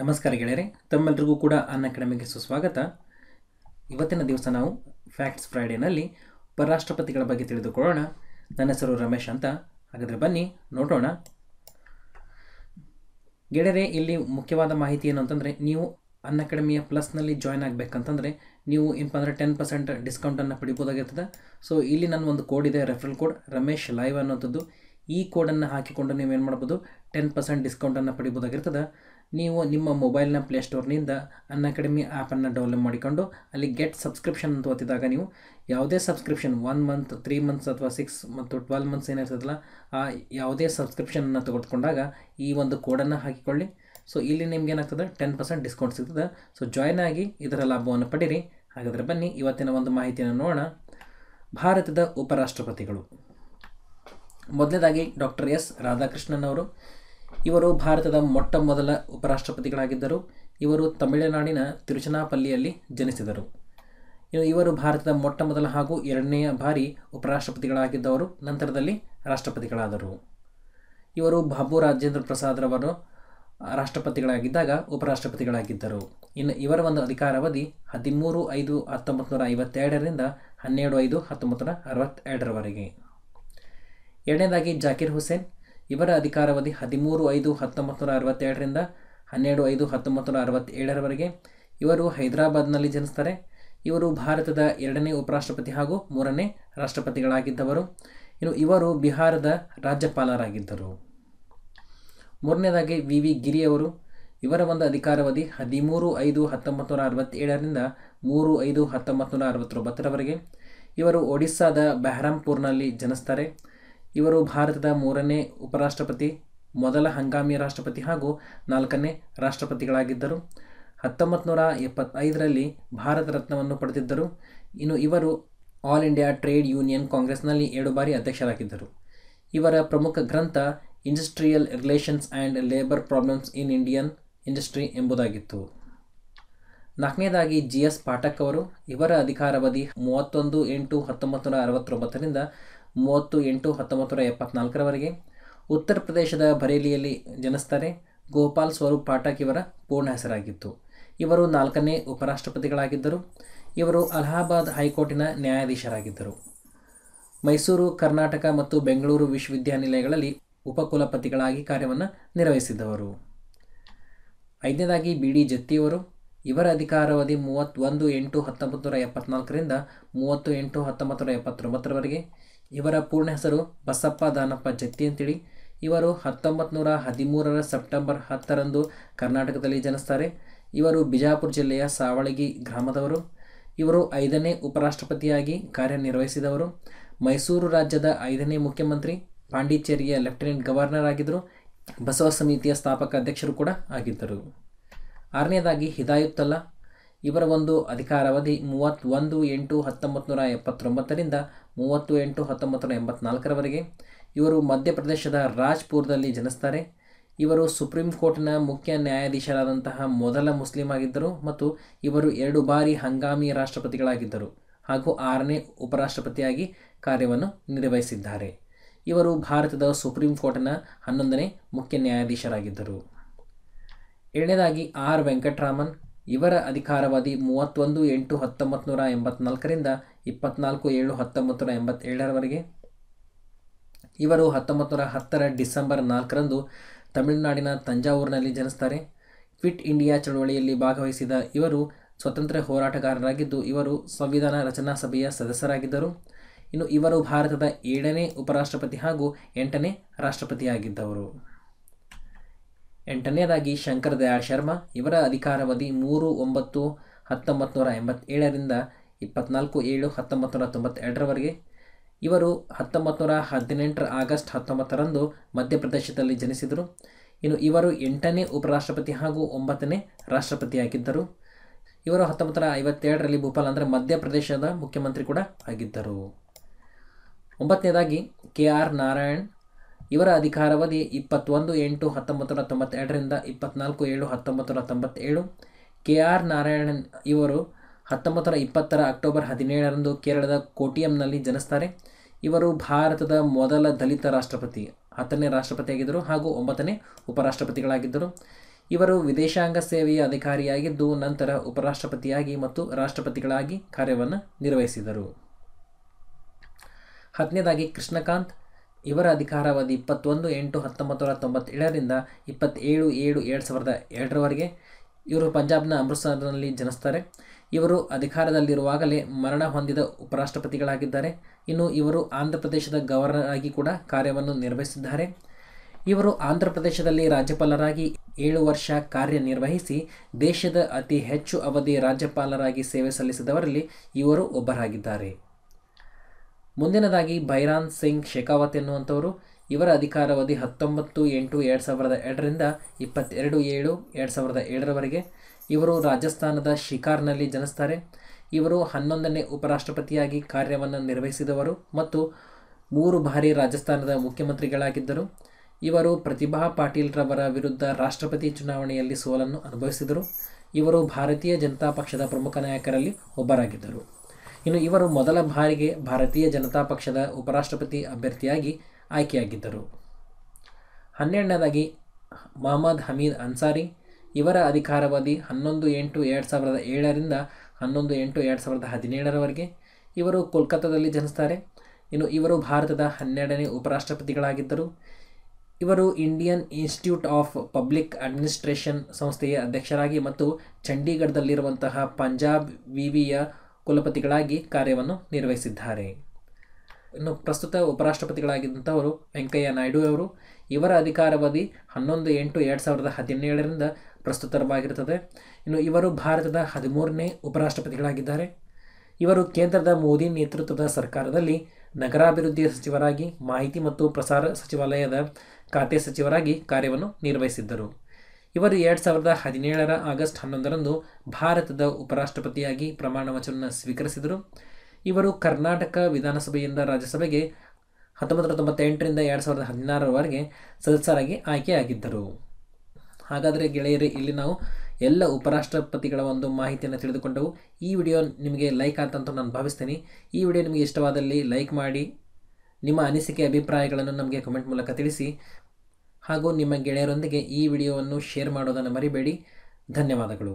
ನಮಸ್ಕಾರ ಗೆಳೆಯರೆ ತಮ್ಮೆಲ್ಲರಿಗೂ ಕೂಡ ಅನ್ನ ಅಕಾಡೆಮಿಗೆ ಸುಸ್ವಾಗತ ಇವತ್ತಿನ ದಿವಸ ನಾವು ಫ್ಯಾಕ್ಟ್ಸ್ ಫ್ರೈಡೇನಲ್ಲಿ ಉಪರಾಷ್ಟ್ರಪತಿಗಳ ಬಗ್ಗೆ ತಿಳಿದುಕೊಳ್ಳೋಣ ನನ್ನ ಹೆಸರು ರಮೇಶ್ ಅಂತ ಹಾಗಾದರೆ ಬನ್ನಿ ನೋಡೋಣ ಗೆಳೆಯರೆ ಇಲ್ಲಿ ಮುಖ್ಯವಾದ ಮಾಹಿತಿ ಏನು ಅಂತಂದರೆ ನೀವು ಅನ್ನ ಅಕಾಡೆಮಿಯ ಪ್ಲಸ್ನಲ್ಲಿ ಜಾಯ್ನ್ ಆಗಬೇಕಂತಂದರೆ ನೀವು ಏನಪ್ಪ ಅಂದರೆ ಟೆನ್ ಪರ್ಸೆಂಟ್ ಡಿಸ್ಕೌಂಟನ್ನು ಪಡಿಬೋದಾಗಿರ್ತದೆ ಸೊ ಇಲ್ಲಿ ನನ್ನ ಒಂದು ಕೋಡ್ ಇದೆ ರೆಫ್ರಲ್ ಕೋಡ್ ರಮೇಶ್ ಲೈವ್ ಅನ್ನೋಂಥದ್ದು ಈ ಕೋಡನ್ನು ಹಾಕಿಕೊಂಡು ನೀವೇನು ಮಾಡ್ಬೋದು ಟೆನ್ ಪರ್ಸೆಂಟ್ ಡಿಸ್ಕೌಂಟನ್ನು ಪಡಿಬೋದಾಗಿರ್ತದೆ ನೀವು ನಿಮ್ಮ ಮೊಬೈಲ್ನ ಪ್ಲೇಸ್ಟೋರ್ನಿಂದ ಅನ್ ಅಕಾಡೆಮಿ ಆ್ಯಪನ್ನು ಡೌನ್ಲೋಡ್ ಮಾಡಿಕೊಂಡು ಅಲ್ಲಿ ಗೆಟ್ ಸಬ್ಸ್ಕ್ರಿಪ್ಷನ್ ಅಂತ ಓದಿದಾಗ ನೀವು ಯಾವುದೇ subscription one month three months ಅಥವಾ ಸಿಕ್ಸ್ ಮತ್ತು ಟ್ವೆಲ್ ಮಂತ್ಸ್ ಏನಿರ್ತದಲ್ಲ ಆ ಯಾವುದೇ ಸಬ್ಸ್ಕ್ರಿಪ್ಷನನ್ನು ತೆಗೆದುಕೊಂಡಾಗ ಈ ಒಂದು ಕೋಡನ್ನು ಹಾಕಿಕೊಳ್ಳಿ ಸೊ ಇಲ್ಲಿ ನಿಮ್ಗೆ ಏನಾಗ್ತದೆ ಟೆನ್ ಪರ್ಸೆಂಟ್ ಡಿಸ್ಕೌಂಟ್ ಸಿಗ್ತದೆ ಸೊ ಜಾಯ್ನ್ ಆಗಿ ಇದರ ಲಾಭವನ್ನು ಪಡೀರಿ ಹಾಗಾದರೆ ಬನ್ನಿ ಇವತ್ತಿನ ಒಂದು ಮಾಹಿತಿಯನ್ನು ನೋಡೋಣ ಭಾರತದ ಉಪರಾಷ್ಟ್ರಪತಿಗಳು ಮೊದಲನೇದಾಗಿ ಡಾಕ್ಟರ್ ಎಸ್ ರಾಧಾಕೃಷ್ಣನ್ ಅವರು ಇವರು ಭಾರತದ ಮೊಟ್ಟ ಮೊದಲ ಉಪರಾಷ್ಟ್ರಪತಿಗಳಾಗಿದ್ದರು ಇವರು ತಮಿಳುನಾಡಿನ ತಿರುಚನಾಪಲ್ಲಿಯಲ್ಲಿ ಜನಿಸಿದರು ಇವರು ಭಾರತದ ಮೊಟ್ಟ ಮೊದಲ ಹಾಗೂ ಎರಡನೆಯ ಬಾರಿ ಉಪರಾಷ್ಟ್ರಪತಿಗಳಾಗಿದ್ದವರು ನಂತರದಲ್ಲಿ ರಾಷ್ಟ್ರಪತಿಗಳಾದರು ಇವರು ಬಾಬು ರಾಜೇಂದ್ರ ರವರು ರಾಷ್ಟ್ರಪತಿಗಳಾಗಿದ್ದಾಗ ಉಪರಾಷ್ಟ್ರಪತಿಗಳಾಗಿದ್ದರು ಇನ್ನು ಇವರ ಒಂದು ಅಧಿಕಾರಾವಧಿ ಹದಿಮೂರು ಐದು ಹತ್ತೊಂಬತ್ತು ನೂರ ಐವತ್ತೆರಡರಿಂದ ಹನ್ನೆರಡು ಐದು ಹತ್ತೊಂಬತ್ತು ನೂರ ಅರವತ್ತೆರಡರವರೆಗೆ ಎರಡನೇದಾಗಿ ಜಾಕಿರ್ ಹುಸೇನ್ ಇವರ ಅಧಿಕಾರಾವಧಿ ಹದಿಮೂರು ಐದು ಹತ್ತೊಂಬತ್ತು ನೂರ ಅರವತ್ತೇಳರಿಂದ ಹನ್ನೆರಡು ಐದು ಹತ್ತೊಂಬತ್ತು ನೂರ ಅರವತ್ತೇಳರವರೆಗೆ ಇವರು ಹೈದರಾಬಾದ್ನಲ್ಲಿ ಜನಿಸ್ತಾರೆ ಇವರು ಭಾರತದ ಎರಡನೇ ಉಪರಾಷ್ಟ್ರಪತಿ ಹಾಗೂ ಮೂರನೇ ರಾಷ್ಟ್ರಪತಿಗಳಾಗಿದ್ದವರು ಇನ್ನು ಇವರು ಬಿಹಾರದ ರಾಜ್ಯಪಾಲರಾಗಿದ್ದರು ಮೂರನೇದಾಗಿ ವಿ ವಿ ಗಿರಿಯವರು ಇವರ ಒಂದು ಅಧಿಕಾರಾವಧಿ ಹದಿಮೂರು ಐದು ಹತ್ತೊಂಬತ್ತು ನೂರ ಅರವತ್ತೇಳರಿಂದ ಮೂರು ಐದು ಹತ್ತೊಂಬತ್ತು ನೂರ ಅರವತ್ತೊಂಬತ್ತರವರೆಗೆ ಇವರು ಒಡಿಸ್ಸಾದ ಬೆಹರಾಂಪುರ್ನಲ್ಲಿ ಜನಿಸ್ತಾರೆ ಇವರು ಭಾರತದ ಮೂರನೇ ಉಪರಾಷ್ಟ್ರಪತಿ ಮೊದಲ ಹಂಗಾಮಿ ರಾಷ್ಟ್ರಪತಿ ಹಾಗೂ ನಾಲ್ಕನೇ ರಾಷ್ಟ್ರಪತಿಗಳಾಗಿದ್ದರು ಹತ್ತೊಂಬತ್ತು ನೂರ ಎಪ್ಪತ್ತೈದರಲ್ಲಿ ಭಾರತ ರತ್ನವನ್ನು ಪಡೆದಿದ್ದರು ಇನ್ನು ಇವರು ಆಲ್ ಇಂಡಿಯಾ ಟ್ರೇಡ್ ಯೂನಿಯನ್ ಕಾಂಗ್ರೆಸ್ನಲ್ಲಿ ಏಳು ಬಾರಿ ಅಧ್ಯಕ್ಷರಾಗಿದ್ದರು ಇವರ ಪ್ರಮುಖ ಗ್ರಂಥ industrial relations and labour problems in Indian industry ಎಂಬುದಾಗಿತ್ತು ನಾಲ್ಕನೇದಾಗಿ ಜಿ ಎಸ್ ಪಾಠಕ್ ಅವರು ಇವರ ಅಧಿಕಾರಾವಧಿ ಮೂವತ್ತೊಂದು ಎಂಟು ಹತ್ತೊಂಬತ್ತು ನೂರ ಅರವತ್ತೊಂಬತ್ತರಿಂದ ಮೂವತ್ತು ಎಂಟು ಹತ್ತೊಂಬತ್ತು ನೂರ ಎಪ್ಪತ್ನಾಲ್ಕರವರೆಗೆ ಉತ್ತರ ಪ್ರದೇಶದ ಬರೇಲಿಯಲ್ಲಿ ಜನಿಸ್ತಾರೆ ಗೋಪಾಲ್ ಸ್ವರೂಪ್ ಪಾಠಕ್ ಇವರ ಪೂರ್ಣ ಹೆಸರಾಗಿತ್ತು ಇವರು ನಾಲ್ಕನೇ ಉಪರಾಷ್ಟ್ರಪತಿಗಳಾಗಿದ್ದರು ಇವರು ಅಲಹಾಬಾದ್ ಹೈಕೋರ್ಟಿನ ನ್ಯಾಯಾಧೀಶರಾಗಿದ್ದರು ಮೈಸೂರು ಕರ್ನಾಟಕ ಮತ್ತು ಬೆಂಗಳೂರು ವಿಶ್ವವಿದ್ಯಾನಿಲಯಗಳಲ್ಲಿ ಉಪಕುಲಪತಿಗಳಾಗಿ ಕಾರ್ಯವನ್ನು ನಿರ್ವಹಿಸಿದ್ದವರು ಐದನೇದಾಗಿ ಬಿ ಡಿ ಜತ್ತಿಯವರು ಇವರ ಅಧಿಕಾರಾವಧಿ ಮೂವತ್ತೊಂದು ಎಂಟು ಹತ್ತೊಂಬತ್ತು ನೂರ ಎಪ್ಪತ್ನಾಲ್ಕರಿಂದ ಮೂವತ್ತು ಎಂಟು ಹತ್ತೊಂಬತ್ತು ನೂರ ಎಪ್ಪತ್ತೊಂಬತ್ತರವರೆಗೆ ಇವರ ಪೂರ್ಣ ಹೆಸರು ಬಸಪ್ಪ ದಾನಪ್ಪ ಜತ್ತಿ ಅಂತೇಳಿ ಇವರು ಹತ್ತೊಂಬತ್ತು ನೂರ ಹದಿಮೂರರ ಸೆಪ್ಟೆಂಬರ್ ಹತ್ತರಂದು ಕರ್ನಾಟಕದಲ್ಲಿ ಜನಿಸ್ತಾರೆ ಇವರು ಬಿಜಾಪುರ ಜಿಲ್ಲೆಯ ಸಾವಳಗಿ ಗ್ರಾಮದವರು ಇವರು ಐದನೇ ಉಪರಾಷ್ಟ್ರಪತಿಯಾಗಿ ಕಾರ್ಯನಿರ್ವಹಿಸಿದವರು ಮೈಸೂರು ರಾಜ್ಯದ ಐದನೇ ಮುಖ್ಯಮಂತ್ರಿ ಪಾಂಡಿಚೇರಿಯ ಲೆಫ್ಟಿನೆಂಟ್ ಗವರ್ನರ್ ಆಗಿದ್ದರು ಬಸವ ಸಮಿತಿಯ ಸ್ಥಾಪಕ ಅಧ್ಯಕ್ಷರು ಕೂಡ ಆಗಿದ್ದರು ಆರನೇದಾಗಿ ಹಿದಾಯುತ್ತಲ್ಲ ಇವರ ಒಂದು ಅಧಿಕಾರಾವಧಿ ಒಂದು ಎಂಟು ಹತ್ತೊಂಬತ್ತು ನೂರ ಎಪ್ಪತ್ತೊಂಬತ್ತರಿಂದ ಮೂವತ್ತು ಎಂಟು ಹತ್ತೊಂಬತ್ತು ನೂರ ಎಂಬತ್ನಾಲ್ಕರವರೆಗೆ ಇವರು ಮಧ್ಯಪ್ರದೇಶದ ರಾಜ್ಪುರದಲ್ಲಿ ಜನಿಸ್ತಾರೆ ಇವರು ಸುಪ್ರೀಂ ಕೋರ್ಟ್ನ ಮುಖ್ಯ ನ್ಯಾಯಾಧೀಶರಾದಂತಹ ಮೊದಲ ಮುಸ್ಲಿಂ ಆಗಿದ್ದರು ಮತ್ತು ಇವರು ಎರಡು ಬಾರಿ ಹಂಗಾಮಿ ರಾಷ್ಟ್ರಪತಿಗಳಾಗಿದ್ದರು ಹಾಗೂ ಆರನೇ ಉಪರಾಷ್ಟ್ರಪತಿಯಾಗಿ ಕಾರ್ಯವನ್ನು ನಿರ್ವಹಿಸಿದ್ದಾರೆ ಇವರು ಭಾರತದ ಸುಪ್ರೀಂ ಕೋರ್ಟ್ನ ಹನ್ನೊಂದನೇ ಮುಖ್ಯ ನ್ಯಾಯಾಧೀಶರಾಗಿದ್ದರು ಎರಡನೇದಾಗಿ ಆರ್ ವೆಂಕಟರಾಮನ್ ಇವರ ಅಧಿಕಾರಾವಧಿ ಮೂವತ್ತೊಂದು ಎಂಟು ಹತ್ತೊಂಬತ್ತು ನೂರ ಎಂಬತ್ನಾಲ್ಕರಿಂದ ಇಪ್ಪತ್ನಾಲ್ಕು ಏಳು ಹತ್ತೊಂಬತ್ತು ನೂರ ಎಂಬತ್ತೇಳರವರೆಗೆ ಇವರು ಹತ್ತೊಂಬತ್ತು ನೂರ ಹತ್ತರ ಡಿಸೆಂಬರ್ ನಾಲ್ಕರಂದು ತಮಿಳುನಾಡಿನ ತಂಜಾವೂರಿನಲ್ಲಿ ಜನಿಸ್ತಾರೆ ಕ್ವಿಟ್ ಇಂಡಿಯಾ ಚಳವಳಿಯಲ್ಲಿ ಭಾಗವಹಿಸಿದ ಇವರು ಸ್ವತಂತ್ರ ಹೋರಾಟಗಾರರಾಗಿದ್ದು ಇವರು ಸಂವಿಧಾನ ರಚನಾ ಸಭೆಯ ಸದಸ್ಯರಾಗಿದ್ದರು ಇನ್ನು ಇವರು ಭಾರತದ ಏಳನೇ ಉಪರಾಷ್ಟ್ರಪತಿ ಹಾಗೂ ಎಂಟನೇ ರಾಷ್ಟ್ರಪತಿಯಾಗಿದ್ದವರು ಎಂಟನೇದಾಗಿ ಶಂಕರ್ ದಯಾಳ್ ಶರ್ಮಾ ಇವರ ಅಧಿಕಾರಾವಧಿ ಮೂರು ಒಂಬತ್ತು ಹತ್ತೊಂಬತ್ತು ನೂರ ಎಂಬತ್ತೇಳರಿಂದ ಇಪ್ಪತ್ನಾಲ್ಕು ಏಳು ಹತ್ತೊಂಬತ್ತು ನೂರ ತೊಂಬತ್ತೆರಡರವರೆಗೆ ಇವರು ಹತ್ತೊಂಬತ್ತು ನೂರ ಹದಿನೆಂಟರ ಆಗಸ್ಟ್ ಹತ್ತೊಂಬತ್ತರಂದು ಮಧ್ಯಪ್ರದೇಶದಲ್ಲಿ ಜನಿಸಿದರು ಇನ್ನು ಇವರು ಎಂಟನೇ ಉಪರಾಷ್ಟ್ರಪತಿ ಹಾಗೂ ಒಂಬತ್ತನೇ ರಾಷ್ಟ್ರಪತಿಯಾಗಿದ್ದರು ಇವರು ಹತ್ತೊಂಬತ್ತು ನೂರ ಐವತ್ತೆರಡರಲ್ಲಿ ಭೂಪಾಲ್ ಅಂದರೆ ಮಧ್ಯಪ್ರದೇಶದ ಮುಖ್ಯಮಂತ್ರಿ ಕೂಡ ಆಗಿದ್ದರು ಒಂಬತ್ತನೇದಾಗಿ ಕೆ ಆರ್ ನಾರಾಯಣ್ ಇವರ ಅಧಿಕಾರಾವಧಿ ಇಪ್ಪತ್ತೊಂದು ಎಂಟು ಹತ್ತೊಂಬತ್ತು ನೂರ ತೊಂಬತ್ತೆರಡರಿಂದ ಇಪ್ಪತ್ನಾಲ್ಕು ಏಳು ಹತ್ತೊಂಬತ್ತು ನೂರ ತೊಂಬತ್ತೇಳು ಕೆ ಆರ್ ನಾರಾಯಣನ್ ಇವರು ಹತ್ತೊಂಬತ್ತು ನೂರ ಇಪ್ಪತ್ತರ ಅಕ್ಟೋಬರ್ ಹದಿನೇಳರಂದು ಕೇರಳದ ಕೋಟಿಯಂನಲ್ಲಿ ಜನಿಸ್ತಾರೆ ಇವರು ಭಾರತದ ಮೊದಲ ದಲಿತ ರಾಷ್ಟ್ರಪತಿ ಹತ್ತನೇ ರಾಷ್ಟ್ರಪತಿಯಾಗಿದ್ದರು ಹಾಗೂ ಒಂಬತ್ತನೇ ಉಪರಾಷ್ಟ್ರಪತಿಗಳಾಗಿದ್ದರು ಇವರು ವಿದೇಶಾಂಗ ಸೇವೆಯ ಅಧಿಕಾರಿಯಾಗಿದ್ದು ನಂತರ ಉಪರಾಷ್ಟ್ರಪತಿಯಾಗಿ ಮತ್ತು ರಾಷ್ಟ್ರಪತಿಗಳಾಗಿ ಕಾರ್ಯವನ್ನು ನಿರ್ವಹಿಸಿದರು ಹತ್ತನೇದಾಗಿ ಕೃಷ್ಣಕಾಂತ್ ಇವರ ಅಧಿಕಾರಾವಧಿ ಇಪ್ಪತ್ತೊಂದು ಎಂಟು ಹತ್ತೊಂಬತ್ತು ನೂರ ತೊಂಬತ್ತೇಳರಿಂದ ಇಪ್ಪತ್ತೇಳು ಏಳು ಎರಡು ಸಾವಿರದ ಎರಡರವರೆಗೆ ಇವರು ಪಂಜಾಬ್ನ ಅಮೃತ್ಸರ್ನಲ್ಲಿ ಜನಿಸ್ತಾರೆ ಇವರು ಅಧಿಕಾರದಲ್ಲಿರುವಾಗಲೇ ಮರಣ ಹೊಂದಿದ ಉಪರಾಷ್ಟ್ರಪತಿಗಳಾಗಿದ್ದಾರೆ ಇನ್ನು ಇವರು ಆಂಧ್ರ ಪ್ರದೇಶದ ಗವರ್ನರ್ ಆಗಿ ಕೂಡ ಕಾರ್ಯವನ್ನು ನಿರ್ವಹಿಸಿದ್ದಾರೆ ಇವರು ಆಂಧ್ರ ಪ್ರದೇಶದಲ್ಲಿ ರಾಜ್ಯಪಾಲರಾಗಿ ಏಳು ವರ್ಷ ಕಾರ್ಯನಿರ್ವಹಿಸಿ ದೇಶದ ಅತಿ ಹೆಚ್ಚು ಅವಧಿ ರಾಜ್ಯಪಾಲರಾಗಿ ಸೇವೆ ಸಲ್ಲಿಸಿದವರಲ್ಲಿ ಇವರು ಒಬ್ಬರಾಗಿದ್ದಾರೆ ಮುಂದಿನದಾಗಿ ಬೈರಾನ್ ಸಿಂಗ್ ಶೆಖಾವತ್ ಎನ್ನುವಂಥವರು ಇವರ ಅಧಿಕಾರಾವಧಿ ಹತ್ತೊಂಬತ್ತು ಎಂಟು ಎರಡು ಸಾವಿರದ ಎರಡರಿಂದ ಇಪ್ಪತ್ತೆರಡು ಏಳು ಎರಡು ಸಾವಿರದ ಏಳರವರೆಗೆ ಇವರು ರಾಜಸ್ಥಾನದ ಶಿಕಾರ್ನಲ್ಲಿ ಜನಿಸ್ತಾರೆ ಇವರು ಹನ್ನೊಂದನೇ ಉಪರಾಷ್ಟ್ರಪತಿಯಾಗಿ ಕಾರ್ಯವನ್ನು ನಿರ್ವಹಿಸಿದವರು ಮತ್ತು ಮೂರು ಬಾರಿ ರಾಜಸ್ಥಾನದ ಮುಖ್ಯಮಂತ್ರಿಗಳಾಗಿದ್ದರು ಇವರು ಪ್ರತಿಭಾ ಪಾಟೀಲ್ರವರ ವಿರುದ್ಧ ರಾಷ್ಟ್ರಪತಿ ಚುನಾವಣೆಯಲ್ಲಿ ಸೋಲನ್ನು ಅನುಭವಿಸಿದರು ಇವರು ಭಾರತೀಯ ಜನತಾ ಪಕ್ಷದ ಪ್ರಮುಖ ನಾಯಕರಲ್ಲಿ ಒಬ್ಬರಾಗಿದ್ದರು ಇನ್ನು ಇವರು ಮೊದಲ ಬಾರಿಗೆ ಭಾರತೀಯ ಜನತಾ ಪಕ್ಷದ ಉಪರಾಷ್ಟ್ರಪತಿ ಅಭ್ಯರ್ಥಿಯಾಗಿ ಆಯ್ಕೆಯಾಗಿದ್ದರು ಹನ್ನೆರಡನೇದಾಗಿ ಮೊಹಮ್ಮದ್ ಹಮೀದ್ ಅನ್ಸಾರಿ ಇವರ ಅಧಿಕಾರಾವಧಿ ಹನ್ನೊಂದು ಎಂಟು ಎರಡು ಸಾವಿರದ ಏಳರಿಂದ ಹನ್ನೊಂದು ಎಂಟು ಎರಡು ಸಾವಿರದ ಹದಿನೇಳರವರೆಗೆ ಇವರು ಕೋಲ್ಕತ್ತಾದಲ್ಲಿ ಜನಿಸ್ತಾರೆ ಇನ್ನು ಇವರು ಭಾರತದ ಹನ್ನೆರಡನೇ ಉಪರಾಷ್ಟ್ರಪತಿಗಳಾಗಿದ್ದರು ಇವರು Indian Institute of Public Administration ಸಂಸ್ಥೆಯ ಅಧ್ಯಕ್ಷರಾಗಿ ಮತ್ತು ಚಂಡೀಗಢದಲ್ಲಿರುವಂತಹ ಪಂಜಾಬ್ ವಿವಿಯ ಕುಲಪತಿಗಳಾಗಿ ಕಾರ್ಯವನ್ನು ನಿರ್ವಹಿಸಿದ್ದಾರೆ ಇನ್ನು ಪ್ರಸ್ತುತ ಉಪರಾಷ್ಟ್ರಪತಿಗಳಾಗಿದ್ದಂಥವರು ವೆಂಕಯ್ಯ ನಾಯ್ಡು ಅವರು ಇವರ ಅಧಿಕಾರಾವಧಿ ಹನ್ನೊಂದು ಎಂಟು ಎರಡು ಸಾವಿರದ ಹದಿನೇಳರಿಂದ ಪ್ರಸ್ತುತವಾಗಿರುತ್ತದೆ ಇನ್ನು ಇವರು ಭಾರತದ ಹದಿಮೂರನೇ ಉಪರಾಷ್ಟ್ರಪತಿಗಳಾಗಿದ್ದಾರೆ ಇವರು ಕೇಂದ್ರದ ಮೋದಿ ನೇತೃತ್ವದ ಸರ್ಕಾರದಲ್ಲಿ ನಗರಾಭಿವೃದ್ಧಿ ಸಚಿವರಾಗಿ ಮಾಹಿತಿ ಮತ್ತು ಪ್ರಸಾರ ಸಚಿವಾಲಯದ ಖಾತೆ ಸಚಿವರಾಗಿ ಕಾರ್ಯವನ್ನು ನಿರ್ವಹಿಸಿದ್ದರು ಇವರು ಎರಡು ಸಾವಿರದ ಹದಿನೇಳರ ಆಗಸ್ಟ್ ಹನ್ನೊಂದರಂದು ಭಾರತದ ಉಪರಾಷ್ಟ್ರಪತಿಯಾಗಿ ಪ್ರಮಾಣ ವಚನ ಸ್ವೀಕರಿಸಿದರು ಇವರು ಕರ್ನಾಟಕ ವಿಧಾನಸಭೆಯಿಂದ ರಾಜ್ಯಸಭೆಗೆ ಹತ್ತೊಂಬತ್ತು ತೊಂಬತ್ತೆಂಟರಿಂದ ಎರಡು ಸಾವಿರದ ಹದಿನಾರರವರೆಗೆ ಸದಸ್ಯರಾಗಿ ಆಯ್ಕೆಯಾಗಿದ್ದರು ಹಾಗಾದರೆ ಗೆಳೆಯರೇ ಇಲ್ಲಿ ನಾವು ಎಲ್ಲ ಉಪರಾಷ್ಟ್ರಪತಿಗಳ ಒಂದು ಮಾಹಿತಿಯನ್ನು ತಿಳಿದುಕೊಂಡವು ಈ ವಿಡಿಯೋ ನಿಮಗೆ ಲೈಕ್ ಆತಂತ ನಾನು ಭಾವಿಸ್ತೀನಿ ಈ ವಿಡಿಯೋ ನಿಮಗೆ ಇಷ್ಟವಾದಲ್ಲಿ ಲೈಕ್ ಮಾಡಿ ನಿಮ್ಮ ಅನಿಸಿಕೆ ಅಭಿಪ್ರಾಯಗಳನ್ನು ನಮಗೆ ಕಮೆಂಟ್ ಮೂಲಕ ತಿಳಿಸಿ ಹಾಗೂ ನಿಮ್ಮ ಗೆಳೆಯರೊಂದಿಗೆ ಈ ವಿಡಿಯೋವನ್ನು ಶೇರ್ ಮಾಡೋದನ್ನು ಮರಿಬೇಡಿ ಧನ್ಯವಾದಗಳು